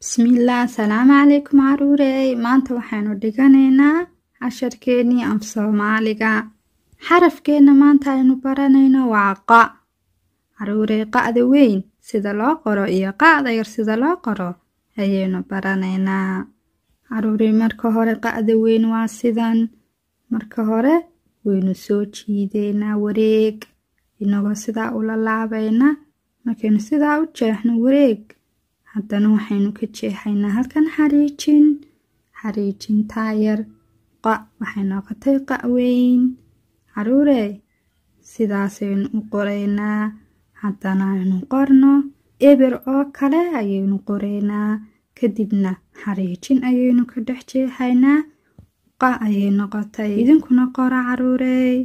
bismillah asalaamu calaykum caruurey maanta waxaynu dhiganaynaa casharkeennii af soomaaliga xarafkeenna maanta aynu baranayno waa qa caruurey qa'da weyn sida loo qoro iyo qa'da yar sida loo qoro ayaynu baranaynaa caruurey marka hore qa'da weyn waa sidan marka hore waynu soo jiidaynaa wareeg inagoo sidaa ula laabayna markaynu sidaa u jeexno wareeg haddana waxaynu ka jeexaynaa halkan xariijin xariijin taayar qa waxay noqotay qa- weyn caruure sidaasaynu u qoraynaa haddana aynu qorno eber oo kale ayaynu qoraynaa kadibna xariijin ayaynu ka dhex jeexaynaa qa ayay noqotay idinkuna qora caruurey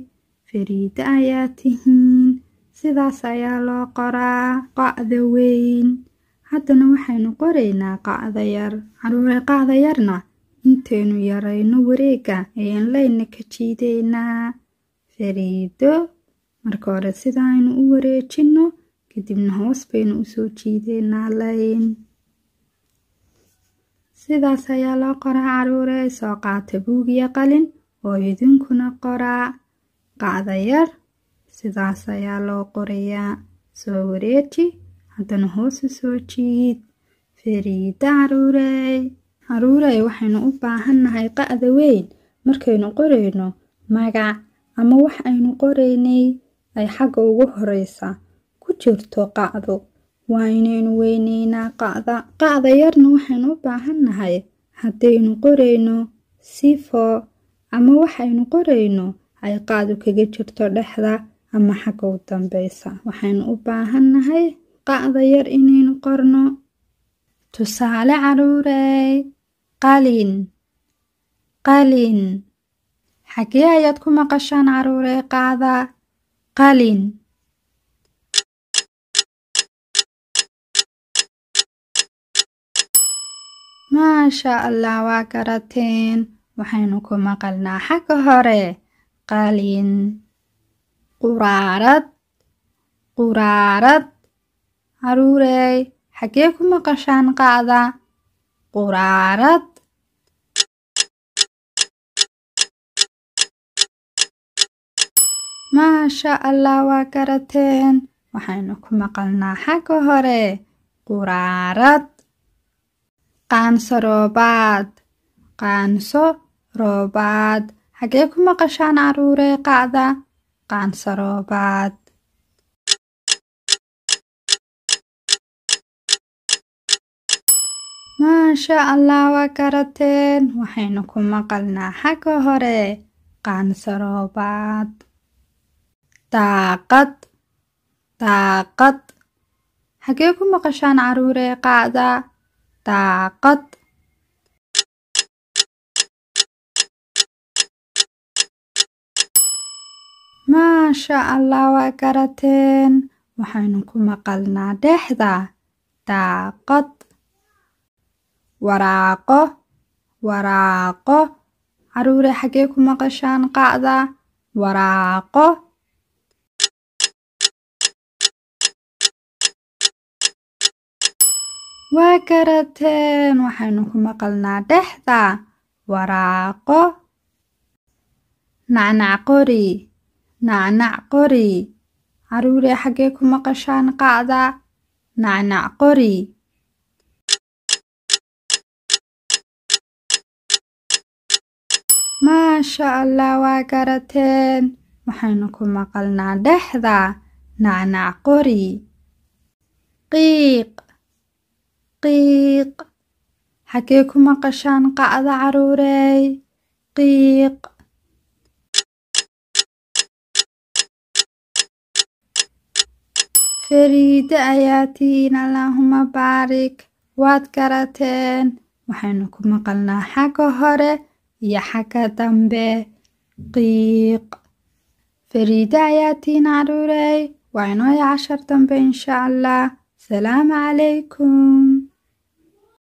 fariida ayaa tihiin sidaas ayaa loo qoraa qa'da weyn haddana waxaynu qoraynaa qacda yar qacdayar carruuraqacdayarna intaynu yarayno wareega ayaan layna ka jiidaynaa fariido marka hore sidaaynu u wareejinno kadibna hoos baynu usoo jiidaynaa layn sidaas ayaa loo qoraa caruure soo qaata buug iyo qalin oo idinkuna qoraa qacdayar sidaas ayaa loo qorayaa soo wareeji haddana hoose soo jiid feriida caruurey caruurey waxaynu u baahannahay qa'da weyn markaynu qorayno magac ama wax aynu qoraynay ay xagga ugu horeysa ku jirto qacdu waa inaynu weyneynaa qacda qacda yarna waxaynu u baahannahay haddaynu qorayno sifo ama wax aynu qorayno ay qaadu kaga jirto dhexda ama xagga u dambeysa waxaynu u baahannahay qacda yar inaynu qorno tusaale caruurey qalin qalin xaggee ayaad ku maqashaan caruurey qaada qalin maasha allah waa garateen waxaynu ku maqalnaa xagga hore qalin quraarad quraarad Caruurey, xaggee ku maqashaan qa'da? Quraarad. Maasha Allah waa garateen Waxaynu ku maqalnaa xagga hore. Quraarad. Qaanso roobaad. Qaanso roobaad. Xagee ku maqashaan caruurey qa'da? Qaanso roobaad. maasha allah waa garateen waxaynu ku maqalnaa xagga hore qaansaroobaad daaqad daaqad xagee ku maqashaan caruuree qaada daaqad maasha allah waa garateen waxaynu ku maqalnaa dhexda daaqad waraaqo waraaqo caruure xaggee ku maqashaan qacda waraaqo waa garateen waxaynu ku maqalnaa dhexda waraaqo nacnac qori nacnac qori caruure xaggee ku maqashaan qacda nacnac qori maasha allah waa garateen waxaynu ku maqalnaa dhexda nacnac qori qiiq qiiq xaggee ku maqashaan qa'da caruurey qiiq fariide ayaa tihiin allaahuma baarik waad garateen waxaynu ku maqalnaa xagga hore يحكى تنبي قيق في الرداية نعروري وعناية عشر تنبي إن شاء الله سلام عليكم